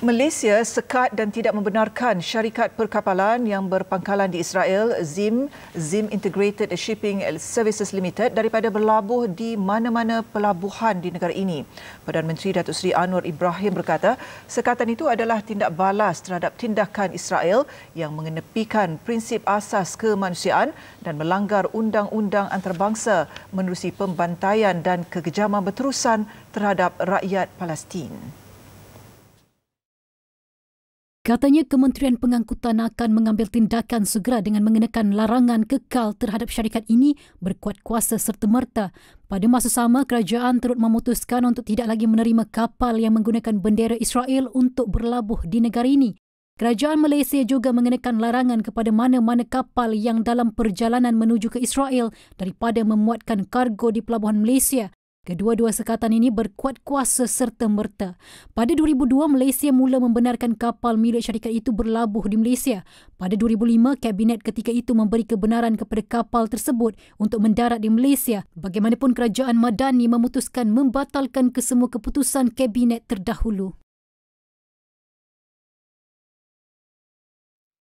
Malaysia sekat dan tidak membenarkan syarikat perkapalan yang berpangkalan di Israel, ZIM, ZIM Integrated Shipping Services Limited daripada berlabuh di mana-mana pelabuhan di negara ini. Perdana Menteri Datuk Seri Anwar Ibrahim berkata, sekatan itu adalah tindak balas terhadap tindakan Israel yang mengenepikan prinsip asas kemanusiaan dan melanggar undang-undang antarabangsa menerusi pembantaian dan kekejaman berterusan terhadap rakyat Palestin. Katanya Kementerian Pengangkutan akan mengambil tindakan segera dengan mengenakan larangan kekal terhadap syarikat ini berkuat kuasa serta merta. Pada masa sama, kerajaan turut memutuskan untuk tidak lagi menerima kapal yang menggunakan bendera Israel untuk berlabuh di negara ini. Kerajaan Malaysia juga mengenakan larangan kepada mana-mana kapal yang dalam perjalanan menuju ke Israel daripada memuatkan kargo di pelabuhan Malaysia. Kedua-dua sekatan ini berkuat kuasa serta merta. Pada 2002, Malaysia mula membenarkan kapal milik syarikat itu berlabuh di Malaysia. Pada 2005, Kabinet ketika itu memberi kebenaran kepada kapal tersebut untuk mendarat di Malaysia. Bagaimanapun kerajaan Madani memutuskan membatalkan kesemua keputusan Kabinet terdahulu.